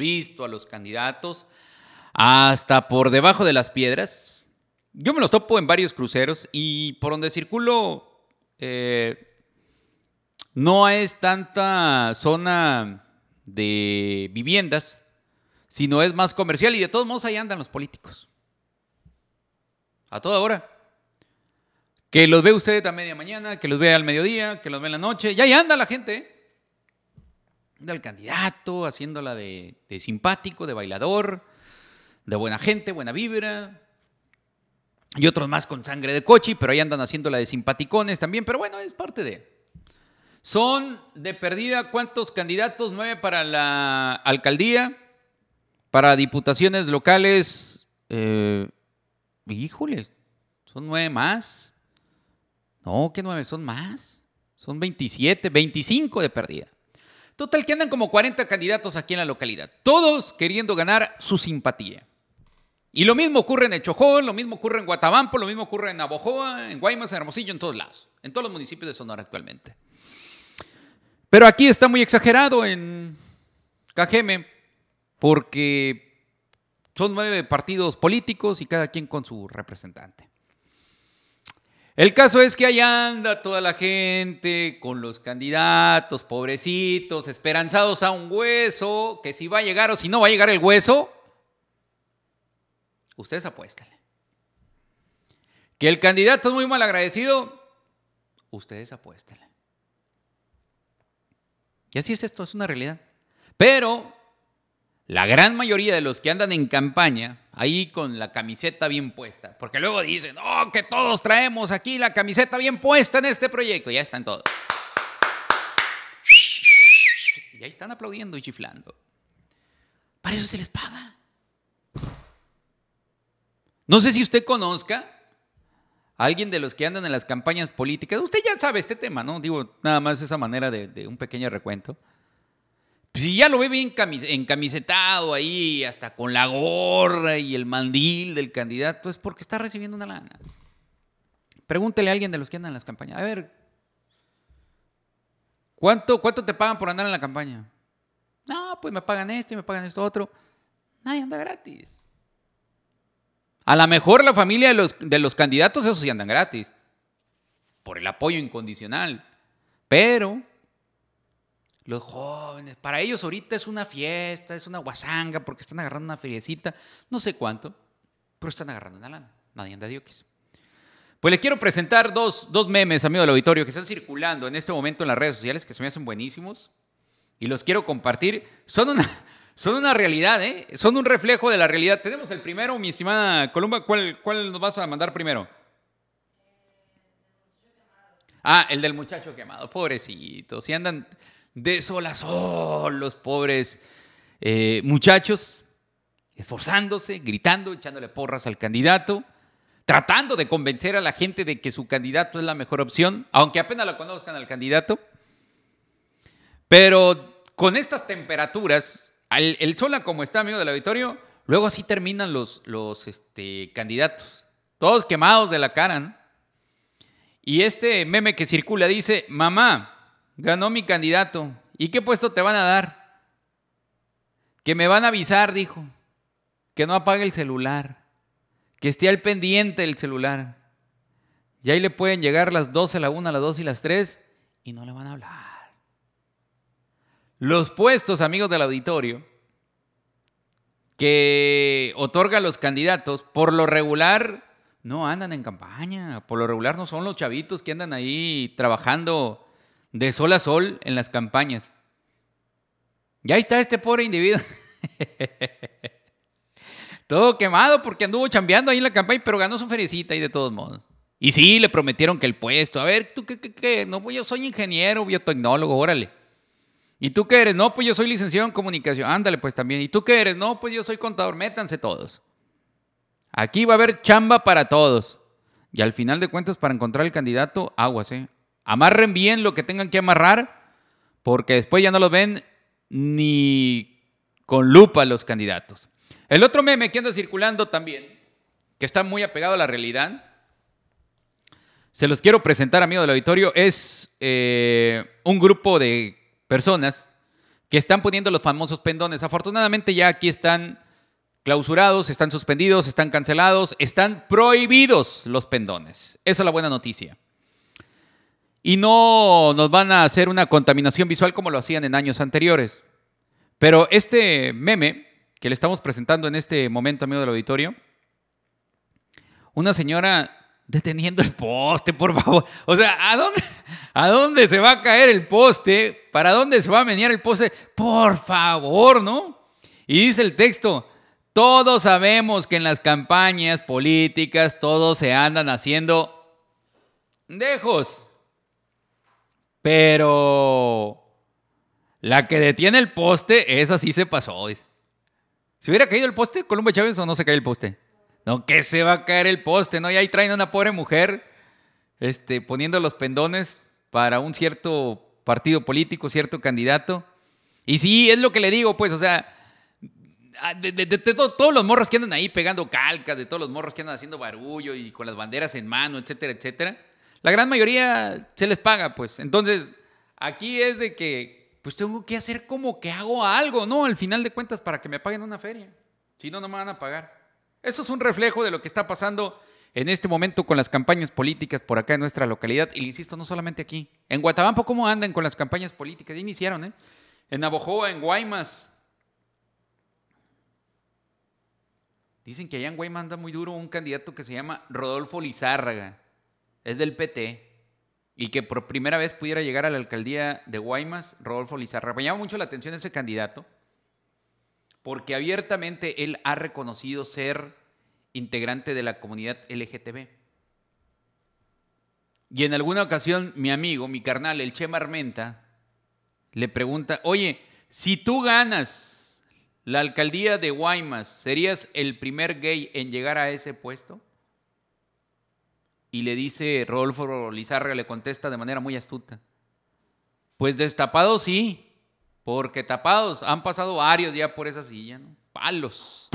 visto a los candidatos hasta por debajo de las piedras. Yo me los topo en varios cruceros y por donde circulo eh, no es tanta zona de viviendas, sino es más comercial y de todos modos ahí andan los políticos. A toda hora. Que los ve usted a media mañana, que los ve al mediodía, que los ve en la noche. Y ahí anda la gente. ¿eh? del candidato, haciéndola de, simpático, de bailador, de buena gente, buena vibra, y otros más con sangre de coche, pero ahí andan haciendo la de simpaticones también, pero bueno, es parte de. Son de perdida cuántos candidatos, nueve para la alcaldía, para diputaciones locales, eh, híjole, son nueve más. No, que nueve, son más. Son 27, 25 de perdida. Total que andan como 40 candidatos aquí en la localidad, todos queriendo ganar su simpatía. Y lo mismo ocurre en Chojón, lo mismo ocurre en Guatabampo, lo mismo ocurre en Abojoa, en Guaymas, en Hermosillo, en todos lados, en todos los municipios de Sonora actualmente. Pero aquí está muy exagerado en Cajeme, porque son nueve partidos políticos y cada quien con su representante. El caso es que allá anda toda la gente con los candidatos, pobrecitos, esperanzados a un hueso, que si va a llegar o si no va a llegar el hueso, ustedes apuéstale. Que el candidato es muy mal agradecido, ustedes apuestan. Y así es esto, es una realidad. Pero la gran mayoría de los que andan en campaña, ahí con la camiseta bien puesta, porque luego dicen, oh, que todos traemos aquí la camiseta bien puesta en este proyecto, ya están todos. Y ahí están aplaudiendo y chiflando. Para eso se les paga. No sé si usted conozca a alguien de los que andan en las campañas políticas. Usted ya sabe este tema, ¿no? Digo, nada más esa manera de un pequeño recuento si pues, ya lo ve bien encamisetado ahí, hasta con la gorra y el mandil del candidato, es porque está recibiendo una lana. Pregúntele a alguien de los que andan en las campañas. A ver, ¿cuánto, cuánto te pagan por andar en la campaña? No, pues me pagan esto y me pagan esto otro. Nadie anda gratis. A lo mejor la familia de los, de los candidatos, esos sí andan gratis, por el apoyo incondicional. Pero los jóvenes, para ellos ahorita es una fiesta, es una guasanga, porque están agarrando una feriecita, no sé cuánto, pero están agarrando una lana, nadie anda diokis. Pues les quiero presentar dos, memes, amigos del auditorio, que están circulando en este momento en las redes sociales, que se me hacen buenísimos, y los quiero compartir. Son una, son una realidad, ¿eh? Son un reflejo de la realidad. Tenemos el primero, mi estimada Columba, ¿cuál, cuál nos vas a mandar primero? Ah, el del muchacho quemado, pobrecito. Si andan, de sol a sol, los pobres eh, muchachos, esforzándose, gritando, echándole porras al candidato, tratando de convencer a la gente de que su candidato es la mejor opción, aunque apenas la conozcan al candidato. Pero con estas temperaturas, el, sol como está, amigo del auditorio, luego así terminan los, los este, candidatos, todos quemados de la cara, Y este meme que circula dice, mamá, ganó mi candidato. ¿Y qué puesto te van a dar? Que me van a avisar, dijo. Que no apague el celular. Que esté al pendiente el celular. Y ahí le pueden llegar las 12, la 1, las 2 y las 3 y no le van a hablar. Los puestos, amigos del auditorio, que otorga los candidatos, por lo regular no andan en campaña, por lo regular no son los chavitos que andan ahí trabajando de sol a sol en las campañas. Y ahí está este pobre individuo. Todo quemado porque anduvo chambeando ahí en la campaña, pero ganó su felicita y de todos modos. Y sí, le prometieron que el puesto. A ver, ¿tú qué, qué, qué? No, pues yo soy ingeniero, biotecnólogo, órale. ¿Y tú qué eres? No, pues yo soy licenciado en comunicación. Ándale, pues también. ¿Y tú qué eres? No, pues yo soy contador. Métanse todos. Aquí va a haber chamba para todos. Y al final de cuentas, para encontrar el candidato, aguas, ¿eh? Amarren bien lo que tengan que amarrar, porque después ya no los ven ni con lupa los candidatos. El otro meme que anda circulando también, que está muy apegado a la realidad, se los quiero presentar, amigo del auditorio, es eh, un grupo de personas que están poniendo los famosos pendones. Afortunadamente ya aquí están clausurados, están suspendidos, están cancelados, están prohibidos los pendones. Esa es la buena noticia y no nos van a hacer una contaminación visual como lo hacían en años anteriores. Pero este meme que le estamos presentando en este momento, amigo del auditorio, una señora deteniendo el poste, por favor. O sea, ¿a dónde, ¿a dónde se va a caer el poste? ¿Para dónde se va a menear el poste? Por favor, ¿no? Y dice el texto, todos sabemos que en las campañas políticas todos se andan haciendo dejos. Pero la que detiene el poste, esa sí se pasó. ¿Se Si hubiera caído el poste, Columba Chávez o no se cae el poste. No, que se va a caer el poste, ¿no? Y ahí traen a una pobre mujer este, poniendo los pendones para un cierto partido político, cierto candidato. Y sí, es lo que le digo, pues, o sea, ah, de, todos los morros que andan ahí pegando calcas, de todos los morros que andan haciendo barullo y con las banderas en mano, etcétera, etcétera la gran mayoría se les paga, pues. Entonces, aquí es de que, pues tengo que hacer como que hago algo, ¿no? Al final de cuentas, para que me paguen una feria. Si no, no me van a pagar. Eso es un reflejo de lo que está pasando en este momento con las campañas políticas por acá en nuestra localidad. Y le insisto, no solamente aquí. En Guatabampo, ¿cómo andan con las campañas políticas? Ya iniciaron, ¿eh? En Abojoa, en Guaymas. Dicen que allá en Guaymas anda muy duro un candidato que se llama Rodolfo Lizárraga es del PT y que por primera vez pudiera llegar a la alcaldía de Guaymas, Rodolfo Lizarra. Me llama mucho la atención ese candidato porque abiertamente él ha reconocido ser integrante de la comunidad LGTB. Y en alguna ocasión mi amigo, mi carnal, el Che Marmenta, le pregunta, oye, si tú ganas la alcaldía de Guaymas, ¿serías el primer gay en llegar a ese puesto? Y le dice, Rodolfo Lizarra, le contesta de manera muy astuta. Pues destapados sí, porque tapados han pasado varios ya por esa silla, ¿no? Palos.